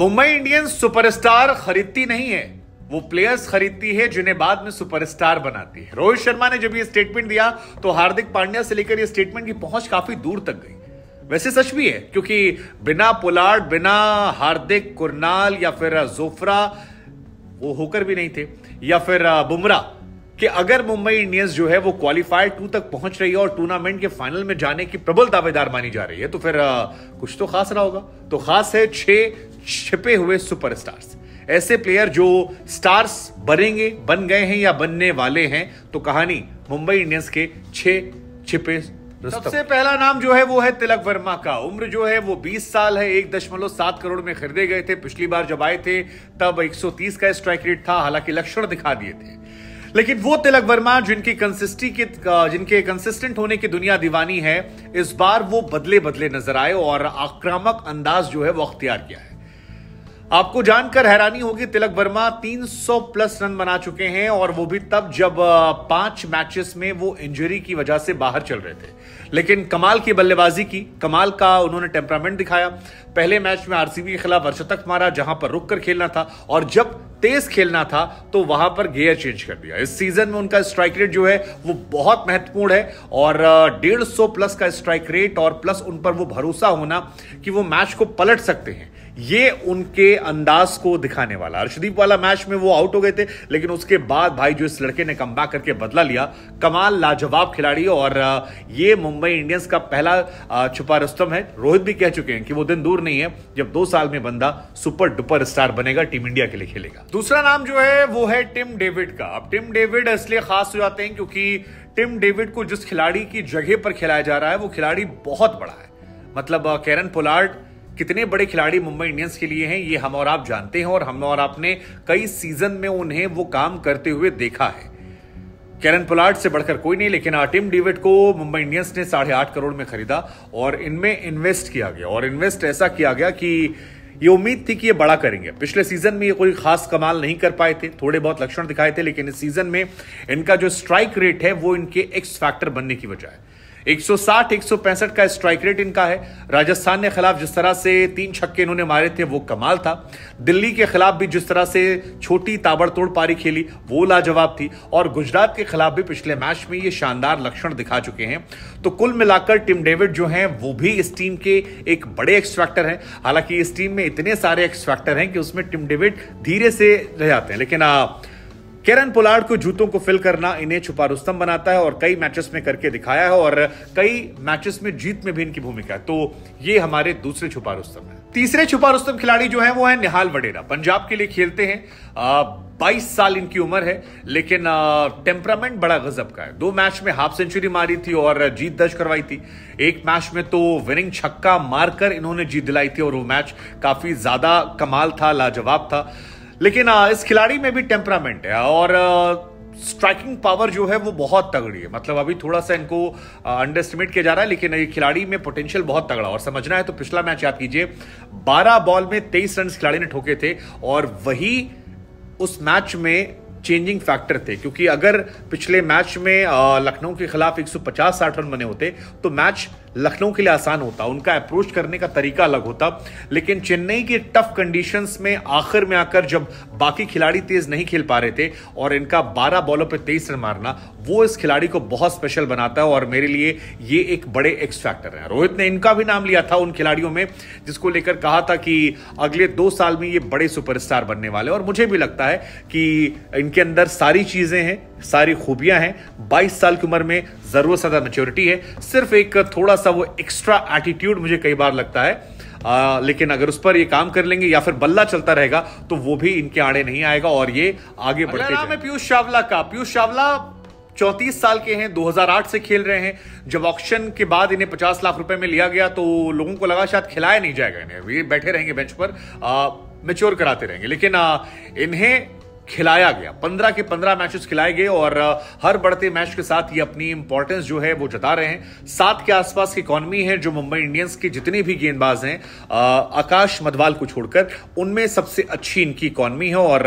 Mumbai Indians superstar खरीदती नहीं है वो प्लेयर्स खरीदती है जिन्हें बाद में सुपरस्टार बनाती है रोहित शर्मा ने जब ये स्टेटमेंट दिया तो हार्दिक पांड्या से लेकर ये स्टेटमेंट की पहुंच काफी दूर तक गई वैसे सच भी है क्योंकि बिना पोलार्ड बिना हार्दिक कुरनाल या फिर जोफ्रा वो होकर भी नहीं थे या फिर बुमराह कि अगर मुंबई इंडियंस जो है वो क्वालिफाइड टू तक पहुंच रही है और टूर्नामेंट के फाइनल में जाने की प्रबल दावेदार मानी जा रही है तो फिर कुछ तो खास रहा होगा तो खास है छह छिपे हुए सुपरस्टार्स ऐसे प्लेयर जो स्टार्स बनेंगे बन गए हैं या बनने वाले हैं तो कहानी मुंबई इंडियंस के छह छिपे सबसे पहला नाम जो है वो है तिलक वर्मा का उम्र जो है वो 20 साल है एक दशमलव सात करोड़ में खरीदे गए थे पिछली बार जब आए थे तब 130 का स्ट्राइक रेट था हालांकि लक्षण दिखा दिए थे लेकिन वो तिलक वर्मा जिनकी कंसिस्टी के जिनके कंसिस्टेंट होने की दुनिया दीवानी है इस बार वो बदले बदले नजर आए और आक्रामक अंदाज जो है वो अख्तियार किया है आपको जानकर हैरानी होगी तिलक वर्मा 300 प्लस रन बना चुके हैं और वो भी तब जब पांच मैचेस में वो इंजरी की वजह से बाहर चल रहे थे लेकिन कमाल की बल्लेबाजी की कमाल का उन्होंने टेम्परामेंट दिखाया पहले मैच में आरसीबी के खिलाफ अर्शतक मारा जहां पर रुक कर खेलना था और जब तेज खेलना था तो वहां पर गेयर चेंज कर दिया इस सीजन में उनका स्ट्राइक रेट जो है वो बहुत महत्वपूर्ण है और डेढ़ सौ प्लस का स्ट्राइक रेट और प्लस उन पर वो भरोसा होना कि वो मैच को पलट सकते हैं ये उनके अंदाज को दिखाने वाला अर्षदीप वाला मैच में वो आउट हो गए थे लेकिन उसके बाद भाई जो इस लड़के ने कम करके बदला लिया कमाल लाजवाब खिलाड़ी और ये मुंबई इंडियंस का पहला छुपा रस्तम है रोहित भी कह चुके हैं कि वो दिन दूर नहीं है जब दो साल में बंदा सुपर डुपर स्टार बनेगा टीम इंडिया के लिए खेलेगा दूसरा नाम जो है वो है टिम डेविड का अब टिम डेविड इसलिए खास हो जाते हैं क्योंकि टिम डेविड को जिस खिलाड़ी की जगह पर खिलाया जा रहा है वो खिलाड़ी बहुत बड़ा है मतलब केरन पोलार्ड कितने बड़े खिलाड़ी मुंबई इंडियंस के लिए हैं ये हम और आप जानते हैं और हम और आपने कई सीजन में उन्हें वो काम करते हुए देखा है कैरन पोलार्ड से बढ़कर कोई नहीं लेकिन आटिम हाँ, डेविड को मुंबई इंडियंस ने साढ़े आठ करोड़ में खरीदा और इनमें इन्वेस्ट किया गया और इन्वेस्ट ऐसा किया गया कि ये उम्मीद थी कि ये बड़ा करेंगे पिछले सीजन में ये कोई खास कमाल नहीं कर पाए थे थोड़े बहुत लक्षण दिखाए थे लेकिन इस सीजन में इनका जो स्ट्राइक रेट है वो इनके एक्स फैक्टर बनने की वजह है 160 165 का स्ट्राइक रेट इनका है राजस्थान के खिलाफ जिस तरह से तीन छक्के इन्होंने मारे थे वो कमाल था दिल्ली के खिलाफ भी जिस तरह से छोटी ताबड़तोड़ पारी खेली वो लाजवाब थी और गुजरात के खिलाफ भी पिछले मैच में ये शानदार लक्षण दिखा चुके हैं तो कुल मिलाकर टिम डेविड जो हैं वो भी इस टीम के एक बड़े एक्सफैक्टर हैं हालांकि इस टीम में इतने सारे एक्सफैक्टर हैं कि उसमें टिम डेविड धीरे से रह जाते हैं लेकिन आ, केरन पोलार्ड को जूतों को फिल करना इन्हें छुपा रुस्तम बनाता है और कई मैचेस में करके दिखाया है और कई मैचेस में जीत में भी इनकी भूमिका है तो ये हमारे दूसरे छुपा रुस्तम है तीसरे छुपा रुस्तम खिलाड़ी जो है वो है निहाल वडेरा पंजाब के लिए खेलते हैं बाईस साल इनकी उम्र है लेकिन टेम्परामेंट बड़ा गजब का है दो मैच में हाफ सेंचुरी मारी थी और जीत दर्ज करवाई थी एक मैच में तो विनिंग छक्का मारकर इन्होंने जीत दिलाई थी और वो मैच काफी ज्यादा कमाल था लाजवाब था लेकिन इस खिलाड़ी में भी टेम्परामेंट है और स्ट्राइकिंग पावर जो है वो बहुत तगड़ी है मतलब अभी थोड़ा सा इनको अंडर एस्टिमेट किया जा रहा है लेकिन ये खिलाड़ी में पोटेंशियल बहुत तगड़ा और समझना है तो पिछला मैच याद कीजिए 12 बॉल में 23 रन खिलाड़ी ने ठोके थे और वही उस मैच में चेंजिंग फैक्टर थे क्योंकि अगर पिछले मैच में लखनऊ के खिलाफ 150 सौ रन बने होते तो मैच लखनऊ के लिए आसान होता उनका अप्रोच करने का तरीका अलग होता लेकिन चेन्नई के टफ कंडीशंस में आखिर में आकर जब बाकी खिलाड़ी तेज नहीं खेल पा रहे थे और इनका 12 बॉलों पर तेईस रन मारना वो इस खिलाड़ी को बहुत स्पेशल बनाता है और मेरे लिए ये एक बड़े एक्स फैक्टर है रोहित ने इनका भी नाम लिया था उन खिलाड़ियों में जिसको लेकर कहा था कि अगले दो साल में ये बड़े सुपरस्टार बनने वाले और मुझे भी लगता है कि इनके अंदर सारी चीजें हैं सारी खूबियां हैं 22 साल की उम्र में ज़रूरत ज़्यादा मेच्योरिटी है सिर्फ एक थोड़ा सा वो एक्स्ट्रा एटीट्यूड मुझे कई बार लगता है आ, लेकिन अगर उस पर ये काम कर लेंगे या फिर बल्ला चलता रहेगा तो वो भी इनके आड़े नहीं आएगा और ये आगे बढ़ते नाम है पीयूष चावला का पीयूष चावला चौंतीस साल के हैं 2008 से खेल रहे हैं जब ऑक्शन के बाद इन्हें 50 लाख रुपए में लिया गया तो लोगों को लगा शायद खिलाया नहीं जाएगा इन्हें ये बैठे रहेंगे बेंच पर मेच्योर कराते रहेंगे लेकिन आ, इन्हें खिलाया गया पंद्रह के पंद्रह मैचेस खिलाए गए और हर बढ़ते मैच के साथ ये अपनी इंपॉर्टेंस जो है वो जता रहे हैं सात के आसपास की इकॉनमी है जो मुंबई इंडियंस के जितने भी गेंदबाज हैं आकाश मधवाल को छोड़कर उनमें सबसे अच्छी इनकी इकॉनमी है और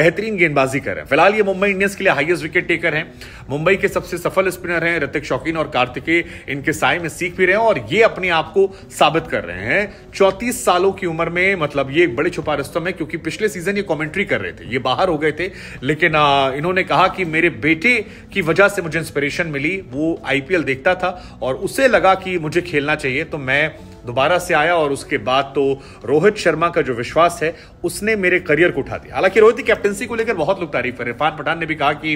बेहतरीन गेंदबाजी कर रहे हैं फिलहाल ये मुंबई इंडियंस के लिए हाइएस्ट विकेट टेकर हैं मुंबई के सबसे सफल स्पिनर हैं ऋतिक शौकीन और कार्तिकेय इनके साय में सीख भी रहे हैं और ये अपने आप को साबित कर रहे हैं चौंतीस सालों की उम्र में मतलब ये बड़े छुपा रस्तम है क्योंकि पिछले सीजन ये कॉमेंट्री कर रहे थे ये बाहर गिरफ्तार हो गए थे लेकिन आ, इन्होंने कहा कि मेरे बेटे की वजह से मुझे इंस्पिरेशन मिली वो आईपीएल देखता था और उसे लगा कि मुझे खेलना चाहिए तो मैं दोबारा से आया और उसके बाद तो रोहित शर्मा का जो विश्वास है उसने मेरे करियर को उठा दिया हालांकि रोहित की कैप्टनसी को लेकर बहुत लोग तारीफ कर इरफान पठान ने भी कहा कि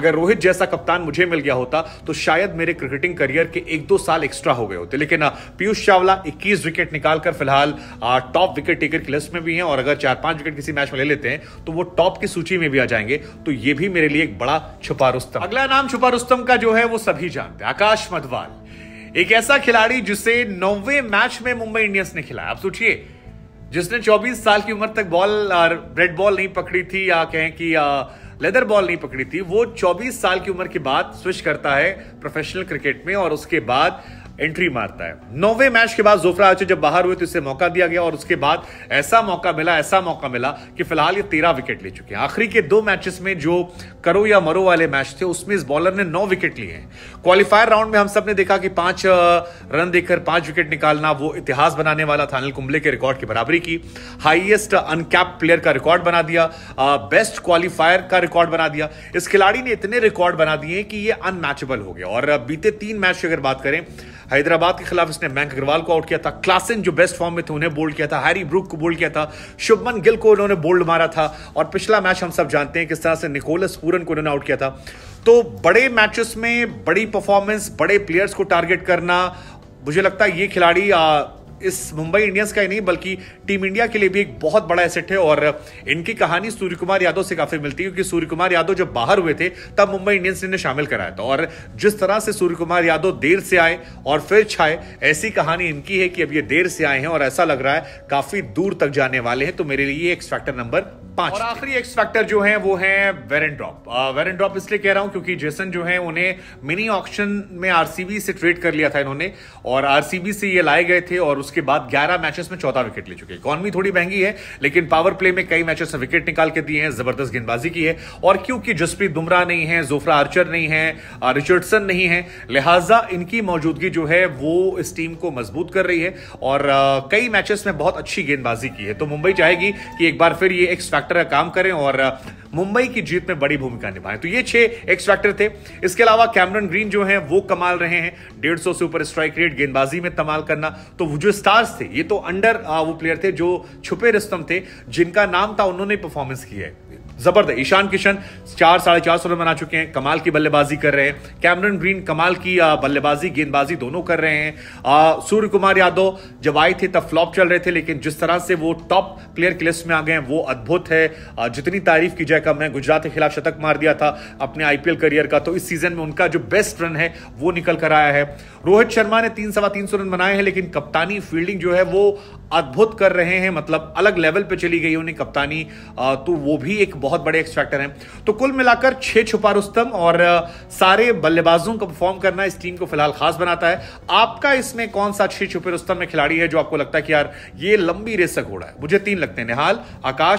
अगर रोहित जैसा कप्तान मुझे मिल गया होता तो शायद मेरे क्रिकेटिंग करियर के एक दो साल एक्स्ट्रा हो गए होते लेकिन हाँ, पीयूष चावला इक्कीस विकेट निकालकर फिलहाल टॉप विकेट टेकर की लिस्ट में भी हैं और अगर चार पांच विकेट किसी मैच में ले लेते हैं तो वो टॉप की सूची में भी आ जाएंगे तो ये भी मेरे लिए एक बड़ा छुपा रुस्तम अगला नाम छुपा रुस्तम का जो है वो सभी जानते हैं आकाश मधवाल एक ऐसा खिलाड़ी जिसे नौवे मैच में मुंबई इंडियंस ने खिलाया आप सोचिए जिसने 24 साल की उम्र तक बॉल और ब्रेड बॉल नहीं पकड़ी थी या कहें कि लेदर बॉल नहीं पकड़ी थी वो 24 साल की उम्र के बाद स्विच करता है प्रोफेशनल क्रिकेट में और उसके बाद एंट्री मारता है नौवे मैच के बाद जोफ्रा आचे जब बाहर हुए तो इसे मौका दिया गया और उसके बाद ऐसा मौका मिला ऐसा मौका मिला कि फिलहाल ये तेरह विकेट ले चुके हैं आखिरी के दो मैचेस में जो करो या मरो वाले मैच थे उसमें इस बॉलर ने नौ विकेट लिए हैं क्वालिफायर राउंड में हम सब ने देखा कि पांच रन देकर पांच विकेट निकालना वो इतिहास बनाने वाला था अनिल कुंबले के रिकॉर्ड की बराबरी की हाइएस्ट अनकैप प्लेयर का रिकॉर्ड बना दिया बेस्ट क्वालिफायर का रिकॉर्ड बना दिया इस खिलाड़ी ने इतने रिकॉर्ड बना दिए कि ये अनमैचेबल हो गया और बीते तीन मैच की अगर बात करें हैदराबाद के खिलाफ इसने मैंक अग्रवाल को आउट किया था क्लासन जो बेस्ट फॉर्म में थे उन्हें बोल्ड किया था हैरी ब्रुक को बोल्ड किया था शुभमन गिल को उन्होंने बोल्ड मारा था और पिछला मैच हम सब जानते हैं किस तरह से निकोलस पूरन को उन्होंने आउट किया था तो बड़े मैचेस में बड़ी परफॉर्मेंस बड़े प्लेयर्स को टारगेट करना मुझे लगता है ये खिलाड़ी इस मुंबई इंडियंस का ही नहीं बल्कि टीम इंडिया के लिए भी एक बहुत बड़ा एसेट है और इनकी कहानी सूर्य कुमार यादव से काफी मिलती है क्योंकि सूर्य कुमार यादव जब बाहर हुए थे तब मुंबई इंडियंस ने इन्हें शामिल कराया था और जिस तरह से सूर्य कुमार यादव देर से आए और फिर छाए ऐसी कहानी इनकी है कि अब ये देर से आए हैं और ऐसा लग रहा है काफी दूर तक जाने वाले हैं तो मेरे लिए एक्स फैक्टर नंबर पांच और आखिरी एक्स फैक्टर जो है वो है वेरन ड्रॉप वेरन ड्रॉप इसलिए कह रहा हूं क्योंकि जेसन जो है उन्हें मिनी ऑक्शन में आरसीबी से ट्रेड कर लिया था इन्होंने और आरसीबी से ये लाए गए थे और उस उसके बाद 11 मैचेस में चौथा विकेट ले चुके हैं इकॉनमी थोड़ी महंगी है लेकिन पावर प्ले में कई मैचेस में विकेट निकाल के दिए हैं जबरदस्त गेंदबाजी की है और क्योंकि जसप्रीत बुमराह नहीं है जोफ्रा आर्चर नहीं है रिचर्डसन नहीं है लिहाजा इनकी मौजूदगी जो है वो इस टीम को मजबूत कर रही है और कई मैचेस में बहुत अच्छी गेंदबाजी की है तो मुंबई चाहेगी कि एक बार फिर ये एक्स फैक्टर का काम करें और मुंबई की जीत में बड़ी भूमिका निभाए तो ये छह एक्स फैक्टर थे इसके अलावा कैमरन ग्रीन जो है वो कमाल रहे हैं डेढ़ सौ से ऊपर स्ट्राइक रेट गेंदबाजी में कमाल करना तो जो स्टार्स थे ये तो अंडर वो प्लेयर थे जो छुपे रिस्तम थे जिनका नाम था उन्होंने परफॉर्मेंस किया है जबरदस्त ईशान किशन चार साढ़े चार सौ रन बना चुके हैं कमाल की बल्लेबाजी कर रहे हैं कैमरन ग्रीन कमाल की बल्लेबाजी गेंदबाजी दोनों कर रहे हैं सूर्य कुमार यादव जब आए थे तब फ्लॉप चल रहे थे लेकिन जिस तरह से वो टॉप प्लेयर की लिस्ट में आ गए हैं वो अद्भुत है आ, जितनी तारीफ की जाए कम है गुजरात के खिलाफ शतक मार दिया था अपने आईपीएल करियर का तो इस सीजन में उनका जो बेस्ट रन है वो निकल कर आया है रोहित शर्मा ने तीन सवा तीन सौ रन बनाए हैं लेकिन कप्तानी फील्डिंग जो है वो अद्भुत कर रहे हैं मतलब अलग लेवल पे चली गई उन्हें कप्तानी तो वो भी एक बहुत बड़े एक्स हैं तो कुल मिलाकर छह छुपा रुस्तम और सारे बल्लेबाजों को परफॉर्म करना इस टीम को फिलहाल खास बनाता है आपका इसमें कौन सा छह छुपे रुस्तम में खिलाड़ी है जो आपको लगता है कि यार ये लंबी रेसक हो रहा है मुझे तीन लगते हैं निहाल आकाश